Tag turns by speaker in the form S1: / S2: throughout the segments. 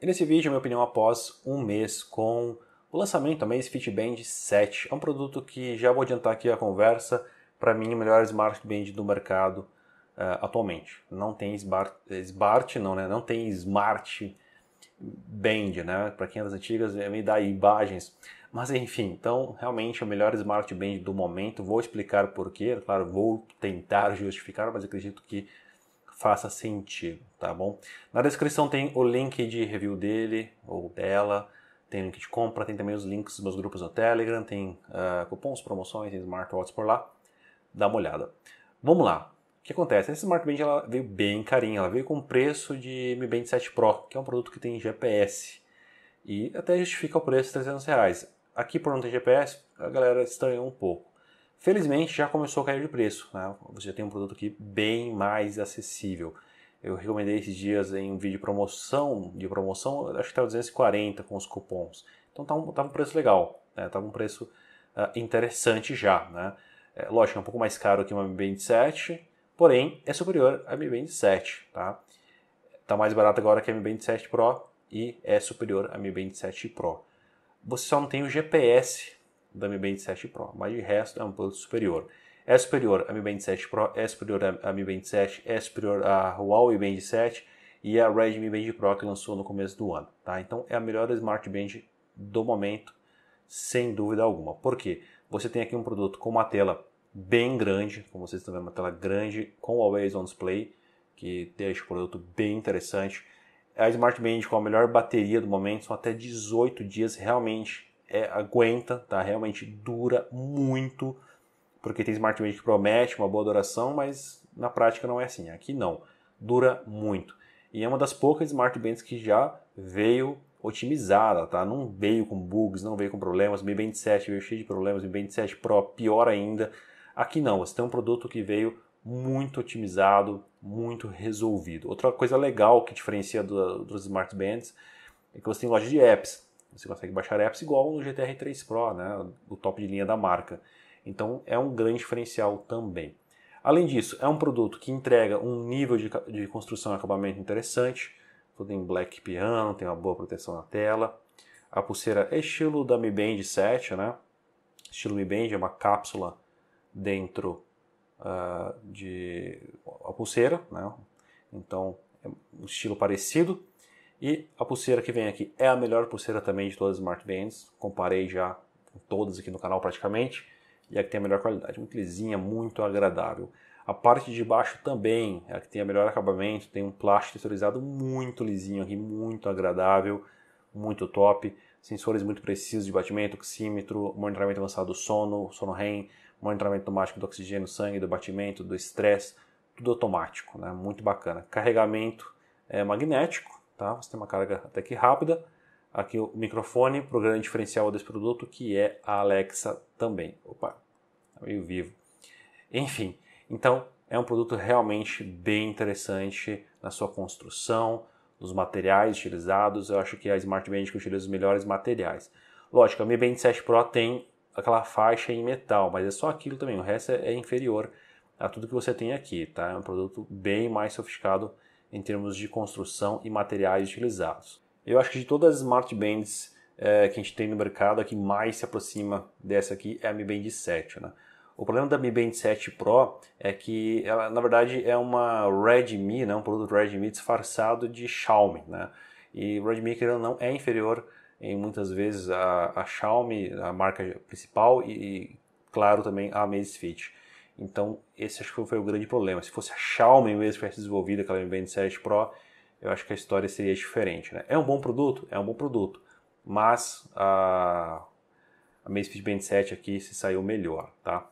S1: E nesse vídeo, minha opinião após um mês com o lançamento também esse Fitband 7. É um produto que já vou adiantar aqui a conversa, para mim o melhor smartband do mercado uh, atualmente. Não tem smart, smart não, né? Não tem smart band, né? Para quem é das antigas, é me dá imagens. Mas enfim, então realmente o melhor smart band do momento. Vou explicar porquê, claro, vou tentar justificar, mas acredito que faça sentido, tá bom? Na descrição tem o link de review dele ou dela, tem link de compra, tem também os links dos meus grupos no Telegram, tem uh, cupons, promoções, tem smartwatches por lá. Dá uma olhada. Vamos lá. O que acontece? Essa Smart Band ela veio bem carinha, ela veio com preço de Mi Band 7 Pro, que é um produto que tem GPS. E até justifica o preço de 300 reais. Aqui por não ter GPS, a galera estranhou um pouco. Felizmente já começou a cair de preço, né? você já tem um produto aqui bem mais acessível. Eu recomendei esses dias em um vídeo de promoção, de promoção, acho que tá estava 240 com os cupons. Então estava tá um, tá um, preço legal, estava né? Tá um preço uh, interessante já. Né? É, lógico, é um pouco mais caro que uma Mi Band 7, porém é superior à Mi Band 7. Está tá mais barato agora que a Mi Band 7 Pro e é superior à Mi Band 7 Pro. Você só não tem o GPS da Mi Band 7 Pro, mas de resto é um produto superior. É superior a Mi Band 7 Pro, é superior a Mi Band 7, é superior a Huawei Band 7 e a Redmi Band Pro que lançou no começo do ano. Tá? Então é a melhor Smart Band do momento, sem dúvida alguma. Por quê? Você tem aqui um produto com uma tela bem grande, como vocês estão vendo, uma tela grande com Always On Display, que deixa o produto bem interessante. A Smart Band com a melhor bateria do momento, são até 18 dias realmente é, aguenta, tá? Realmente dura muito, porque tem Smart que promete uma boa duração, mas na prática não é assim. Aqui não, dura muito. E é uma das poucas smartbands que já veio otimizada, tá? Não veio com bugs, não veio com problemas. Mi Band 7 veio cheio de problemas, Mi Band 7 Pro pior ainda. Aqui não, você tem um produto que veio muito otimizado, muito resolvido. Outra coisa legal que diferencia do, dos smartbands é que você tem loja de apps. Você consegue baixar apps igual no GTR 3 Pro, né? o top de linha da marca. Então é um grande diferencial também. Além disso, é um produto que entrega um nível de, de construção e acabamento interessante. Tudo em black piano, tem uma boa proteção na tela. A pulseira é estilo da Mi Band 7, né? Estilo Mi Band é uma cápsula dentro uh, de a pulseira, né? Então, é um estilo parecido. E a pulseira que vem aqui é a melhor pulseira também de todas as Smart Bands. Comparei já com todas aqui no canal praticamente. E é a que tem a melhor qualidade. Muito lisinha, muito agradável. A parte de baixo também é a que tem o melhor acabamento. Tem um plástico texturizado muito lisinho aqui, muito agradável, muito top. Sensores muito precisos de batimento, oxímetro, monitoramento avançado do sono, sono REM, monitoramento automático do oxigênio, sangue, do batimento, do estresse, tudo automático, né? Muito bacana. Carregamento é, magnético, Tá? Você tem uma carga até que rápida. Aqui o microfone para o grande diferencial desse produto, que é a Alexa também. Opa, tá meio vivo. Enfim, então é um produto realmente bem interessante na sua construção, nos materiais utilizados. Eu acho que a Smart que utiliza os melhores materiais. Lógico, a Mi Band 7 Pro tem aquela faixa em metal, mas é só aquilo também. O resto é, é inferior a tudo que você tem aqui, tá? É um produto bem mais sofisticado em termos de construção e materiais utilizados. Eu acho que de todas as smart bands é, que a gente tem no mercado, a que mais se aproxima dessa aqui é a Mi Band 7. Né? O problema da Mi Band 7 Pro é que ela, na verdade, é uma Redmi, né? um produto Redmi disfarçado de Xiaomi. Né? E o Redmi, que não, é inferior em muitas vezes a, a Xiaomi, a marca principal, e, e claro também a Amazfit. Então, esse acho que foi o grande problema. Se fosse a Xiaomi mesmo que tivesse desenvolvido aquela Mi Band 7 Pro, eu acho que a história seria diferente. Né? É um bom produto? É um bom produto. Mas a, a Amazfit Band 7 aqui se saiu melhor, tá?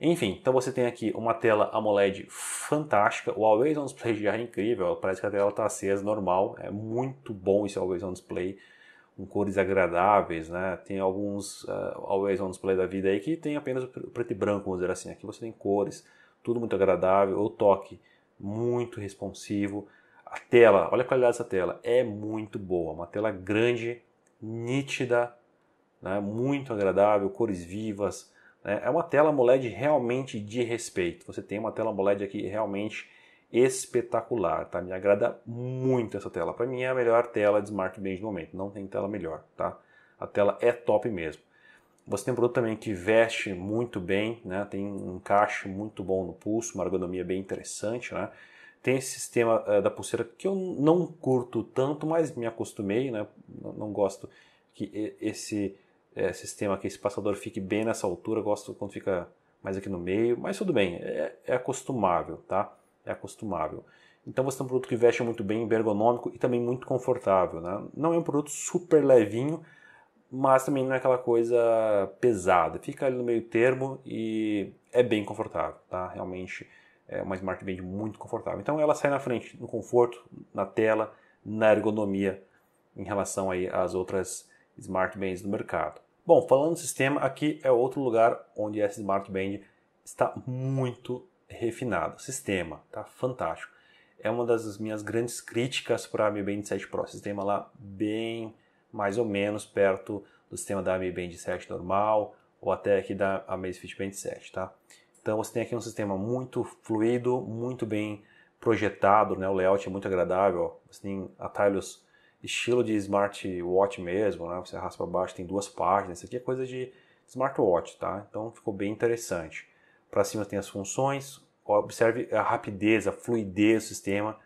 S1: Enfim, então você tem aqui uma tela AMOLED fantástica, o Always On Display já é incrível, parece que a tela está acesa, normal, é muito bom esse Always On Display, com cores agradáveis, né? Tem alguns uh, Always On Display da vida aí que tem apenas preto e branco, vamos dizer assim. Aqui você tem cores, tudo muito agradável, o toque muito responsivo. A tela, olha a qualidade dessa tela, é muito boa. Uma tela grande, nítida, né? muito agradável, cores vivas. Né? É uma tela AMOLED realmente de respeito. Você tem uma tela AMOLED aqui realmente espetacular, tá? Me agrada muito essa tela. Para mim é a melhor tela de Smart Band no momento, não tem tela melhor, tá? A tela é top mesmo. Você tem um produto também que veste muito bem, né? Tem um encaixe muito bom no pulso, uma ergonomia bem interessante, né? Tem esse sistema uh, da pulseira que eu não curto tanto, mas me acostumei, né? Não gosto que esse é, sistema que esse passador fique bem nessa altura, gosto quando fica mais aqui no meio, mas tudo bem, é, é acostumável, tá? é acostumável. Então você tem um produto que veste muito bem, ergonômico e também muito confortável. Né? Não é um produto super levinho, mas também não é aquela coisa pesada. Fica ali no meio termo e é bem confortável. Tá? Realmente é uma Smart Band muito confortável. Então ela sai na frente no conforto, na tela, na ergonomia em relação aí às outras Smart Bands do mercado. Bom, falando do sistema, aqui é outro lugar onde essa Smart Band está muito refinado, sistema, tá fantástico. É uma das minhas grandes críticas para a Mi Band 7 Pro, sistema lá bem mais ou menos perto do sistema da Mi Band 7 normal ou até aqui da Amazfit Band 7, tá? Então você tem aqui um sistema muito fluido, muito bem projetado, né? O layout é muito agradável. Você tem atalhos estilo de smartwatch mesmo, né? Você raspa baixo tem duas páginas. Isso aqui é coisa de smartwatch, tá? Então ficou bem interessante para cima tem as funções. Observe a rapidez, a fluidez do sistema.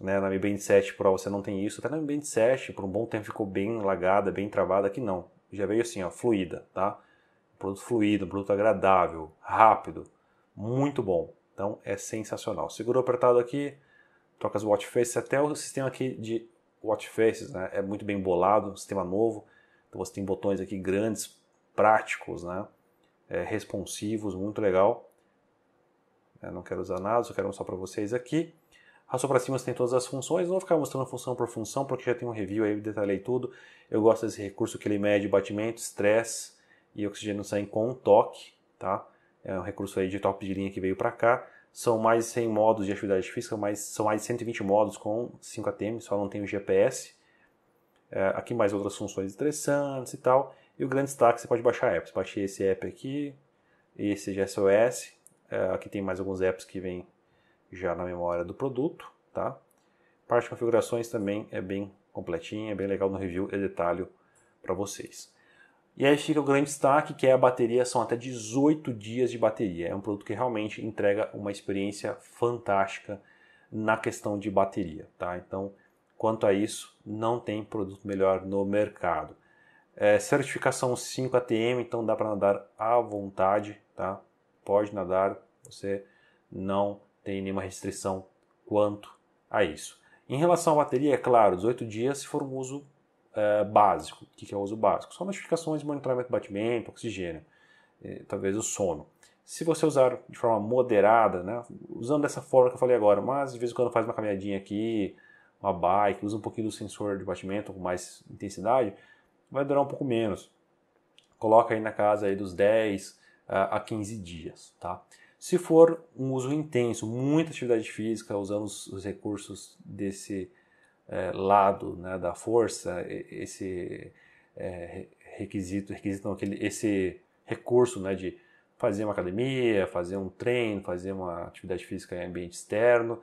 S1: Né? Na Mi Band 7 Pro você não tem isso. Até na Mi Band 7 por um bom tempo ficou bem lagada, bem travada. Aqui não. Já veio assim, ó, fluida, tá? Um produto fluido, um produto agradável, rápido, muito bom. Então é sensacional. Segurou apertado aqui, troca as watch faces. Até o sistema aqui de watch faces né? é muito bem bolado, um sistema novo. Então você tem botões aqui grandes, práticos, né? é, responsivos, muito legal. É, não quero usar nada, só quero mostrar para vocês aqui. Arrastou para cima tem todas as funções, não vou ficar mostrando função por função, porque já tem um review aí, detalhei tudo. Eu gosto desse recurso que ele mede batimento, estresse e oxigênio sangue com toque, tá? É um recurso aí de top de linha que veio para cá. São mais de 100 modos de atividade física, mas são mais de 120 modos com 5 ATM, só não tem o GPS. É, aqui mais outras funções interessantes e tal. E o grande destaque, você pode baixar apps. Baixei esse app aqui, esse de é SOS. É, aqui tem mais alguns apps que vêm já na memória do produto, tá? Parte de configurações também é bem completinha, é bem legal no review e detalho para vocês. E aí fica o grande destaque que é a bateria, são até 18 dias de bateria. É um produto que realmente entrega uma experiência fantástica na questão de bateria, tá? Então, quanto a isso, não tem produto melhor no mercado. É, certificação 5 ATM, então dá para nadar à vontade, tá? Pode nadar, você não tem nenhuma restrição quanto a isso. Em relação à bateria, é claro, 18 dias se for um uso é, básico. O que é o uso básico? só notificações de monitoramento do batimento, oxigênio, é, talvez o sono. Se você usar de forma moderada, né, usando dessa forma que eu falei agora, mas de vez em quando faz uma caminhadinha aqui, uma bike, usa um pouquinho do sensor de batimento com mais intensidade, vai durar um pouco menos. Coloca aí na casa aí dos 10 ah, a 15 dias, tá? Se for um uso intenso, muita atividade física, usando os recursos desse é, lado né, da força, esse é, requisito, requisito não, aquele, esse recurso né, de fazer uma academia, fazer um treino, fazer uma atividade física em ambiente externo,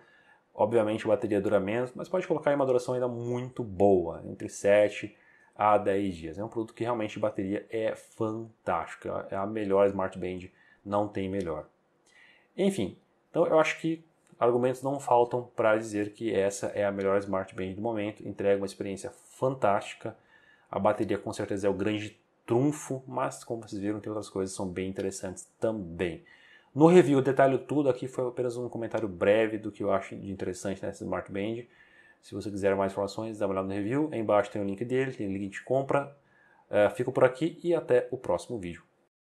S1: obviamente a bateria dura menos, mas pode colocar em uma duração ainda muito boa, entre 7 a 10 dias. É um produto que realmente bateria é fantástica, é a melhor Smart Band, não tem melhor. Enfim, então eu acho que argumentos não faltam para dizer que essa é a melhor Smart Band do momento, entrega uma experiência fantástica. A bateria com certeza é o grande trunfo, mas como vocês viram, tem outras coisas que são bem interessantes também. No review eu detalho tudo, aqui foi apenas um comentário breve do que eu acho de interessante nessa Smart Band. Se você quiser mais informações, dá uma olhada no review. Aí embaixo tem o link dele, tem o link de compra. Uh, fico por aqui e até o próximo vídeo.